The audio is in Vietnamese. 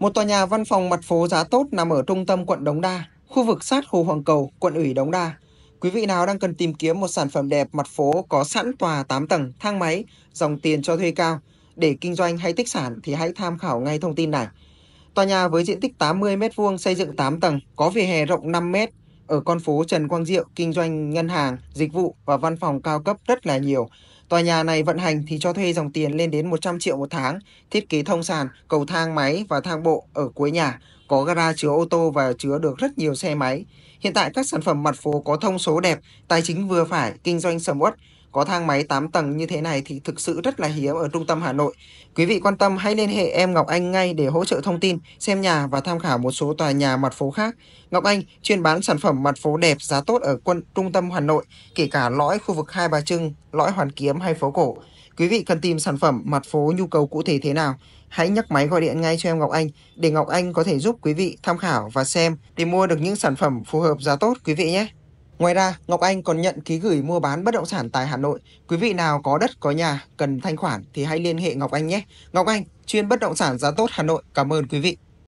một tòa nhà văn phòng mặt phố giá tốt nằm ở trung tâm quận Đống Đa, khu vực sát Hồ Hoàng Cầu, quận ủy Đống Đa. Quý vị nào đang cần tìm kiếm một sản phẩm đẹp mặt phố có sẵn tòa 8 tầng, thang máy, dòng tiền cho thuê cao để kinh doanh hay tích sản thì hãy tham khảo ngay thông tin này. Tòa nhà với diện tích 80 m2 xây dựng 8 tầng, có vỉa hè rộng 5 m ở con phố Trần Quang Diệu kinh doanh ngân hàng, dịch vụ và văn phòng cao cấp rất là nhiều. Tòa nhà này vận hành thì cho thuê dòng tiền lên đến 100 triệu một tháng, thiết kế thông sàn, cầu thang máy và thang bộ ở cuối nhà, có gara chứa ô tô và chứa được rất nhiều xe máy. Hiện tại các sản phẩm mặt phố có thông số đẹp, tài chính vừa phải, kinh doanh sầm uất, có thang máy 8 tầng như thế này thì thực sự rất là hiếm ở trung tâm Hà Nội. Quý vị quan tâm hãy liên hệ em Ngọc Anh ngay để hỗ trợ thông tin, xem nhà và tham khảo một số tòa nhà mặt phố khác. Ngọc Anh chuyên bán sản phẩm mặt phố đẹp giá tốt ở quân trung tâm Hà Nội, kể cả lõi khu vực Hai Bà Trưng, lõi Hoàn Kiếm hay phố cổ. Quý vị cần tìm sản phẩm mặt phố nhu cầu cụ thể thế nào? Hãy nhắc máy gọi điện ngay cho em Ngọc Anh để Ngọc Anh có thể giúp quý vị tham khảo và xem để mua được những sản phẩm phù hợp giá tốt quý vị nhé. Ngoài ra, Ngọc Anh còn nhận ký gửi mua bán bất động sản tại Hà Nội. Quý vị nào có đất, có nhà, cần thanh khoản thì hãy liên hệ Ngọc Anh nhé. Ngọc Anh, chuyên bất động sản giá tốt Hà Nội. Cảm ơn quý vị.